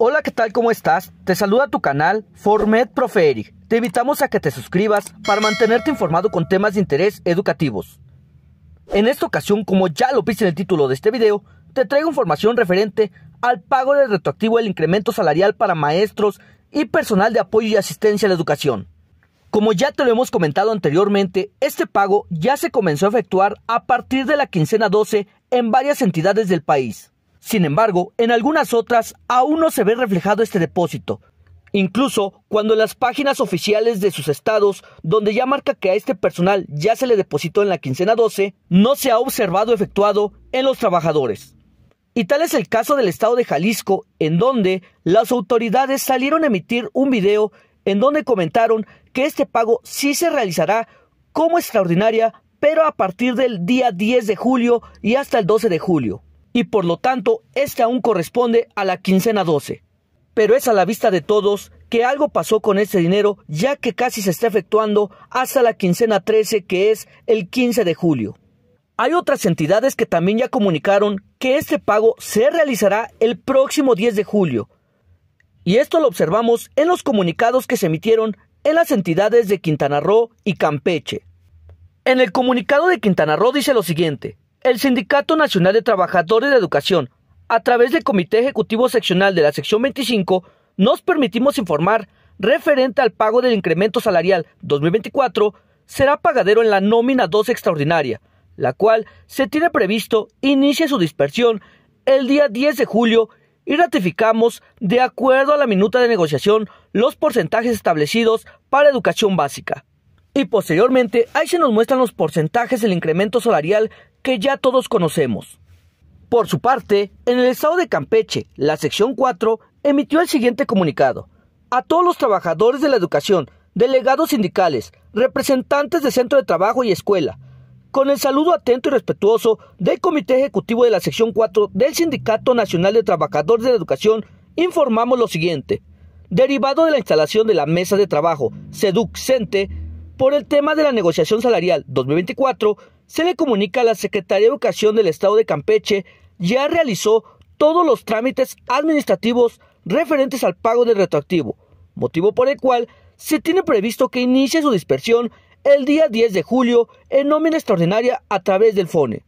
Hola, ¿qué tal? ¿Cómo estás? Te saluda tu canal Formed Profe Te invitamos a que te suscribas para mantenerte informado con temas de interés educativos. En esta ocasión, como ya lo viste en el título de este video, te traigo información referente al pago del retroactivo del incremento salarial para maestros y personal de apoyo y asistencia a la educación. Como ya te lo hemos comentado anteriormente, este pago ya se comenzó a efectuar a partir de la quincena 12 en varias entidades del país. Sin embargo, en algunas otras aún no se ve reflejado este depósito, incluso cuando las páginas oficiales de sus estados, donde ya marca que a este personal ya se le depositó en la quincena 12, no se ha observado efectuado en los trabajadores. Y tal es el caso del estado de Jalisco, en donde las autoridades salieron a emitir un video en donde comentaron que este pago sí se realizará como extraordinaria, pero a partir del día 10 de julio y hasta el 12 de julio y por lo tanto este aún corresponde a la quincena 12. Pero es a la vista de todos que algo pasó con este dinero ya que casi se está efectuando hasta la quincena 13 que es el 15 de julio. Hay otras entidades que también ya comunicaron que este pago se realizará el próximo 10 de julio. Y esto lo observamos en los comunicados que se emitieron en las entidades de Quintana Roo y Campeche. En el comunicado de Quintana Roo dice lo siguiente, el Sindicato Nacional de Trabajadores de Educación, a través del Comité Ejecutivo Seccional de la Sección 25, nos permitimos informar referente al pago del incremento salarial 2024 será pagadero en la nómina 2 extraordinaria, la cual se tiene previsto inicie su dispersión el día 10 de julio y ratificamos, de acuerdo a la minuta de negociación, los porcentajes establecidos para educación básica. Y posteriormente, ahí se nos muestran los porcentajes del incremento salarial que ya todos conocemos. Por su parte, en el estado de Campeche, la sección 4 emitió el siguiente comunicado. A todos los trabajadores de la educación, delegados sindicales, representantes de centro de trabajo y escuela, con el saludo atento y respetuoso del Comité Ejecutivo de la Sección 4 del Sindicato Nacional de Trabajadores de la Educación, informamos lo siguiente. Derivado de la instalación de la mesa de trabajo SEDUC-CENTE, por el tema de la negociación salarial 2024, se le comunica a la Secretaría de Educación del Estado de Campeche ya realizó todos los trámites administrativos referentes al pago del retroactivo, motivo por el cual se tiene previsto que inicie su dispersión el día 10 de julio en nómina extraordinaria a través del FONE,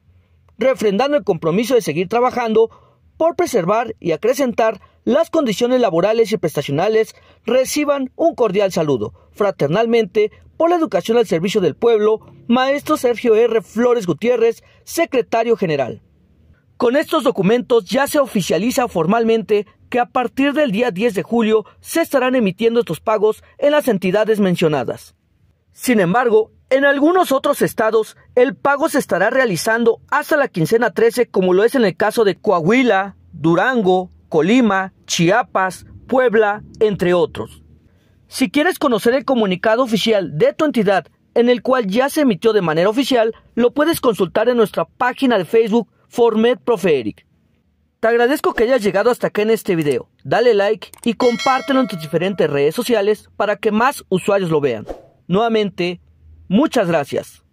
refrendando el compromiso de seguir trabajando por preservar y acrecentar las condiciones laborales y prestacionales. Reciban un cordial saludo, fraternalmente, por la educación al servicio del pueblo, maestro Sergio R. Flores Gutiérrez, secretario general. Con estos documentos ya se oficializa formalmente que a partir del día 10 de julio se estarán emitiendo estos pagos en las entidades mencionadas. Sin embargo, en algunos otros estados, el pago se estará realizando hasta la quincena 13, como lo es en el caso de Coahuila, Durango, Colima, Chiapas, Puebla, entre otros. Si quieres conocer el comunicado oficial de tu entidad, en el cual ya se emitió de manera oficial, lo puedes consultar en nuestra página de Facebook Formed Profe Te agradezco que hayas llegado hasta acá en este video. Dale like y compártelo en tus diferentes redes sociales para que más usuarios lo vean. Nuevamente, muchas gracias.